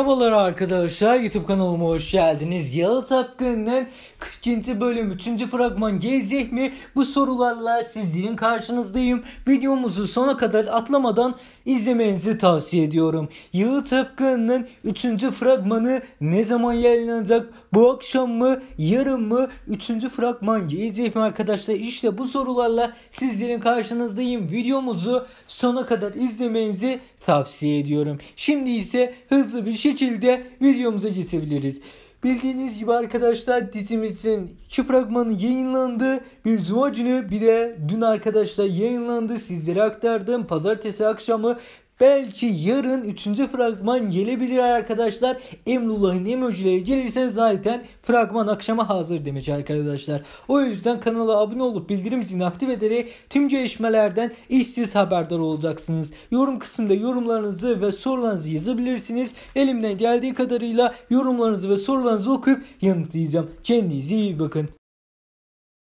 Merhabalar arkadaşlar YouTube kanalıma hoş geldiniz. Yalı Tapkın'ın 42. bölüm 3. fragman gezecek mi? Bu sorularla sizlerin karşınızdayım. Videomuzu sona kadar atlamadan izlemenizi tavsiye ediyorum. Yalı Tapkın'ın 3. fragmanı ne zaman yayınlanacak? Bu akşam mı? Yarın mı? 3. fragman gezecek mi arkadaşlar? İşte bu sorularla sizlerin karşınızdayım. Videomuzu sona kadar izlemenizi tavsiye ediyorum. Şimdi ise hızlı bir şey şekilde videomuza geçebiliriz. Bildiğiniz gibi arkadaşlar dizimizin iki fragmanı yayınlandı. Bir cuma günü bir de dün arkadaşlar yayınlandı. Sizlere aktardım. Pazartesi akşamı Belki yarın 3. fragman gelebilir arkadaşlar. Emrullah'ın emojileri gelirse zaten fragman akşama hazır demek arkadaşlar. O yüzden kanala abone olup bildirim zilini aktif ederek tüm gelişmelerden işsiz haberdar olacaksınız. Yorum kısmında yorumlarınızı ve sorularınızı yazabilirsiniz. Elimden geldiği kadarıyla yorumlarınızı ve sorularınızı okuyup yanıtlayacağım. Kendinize iyi bakın.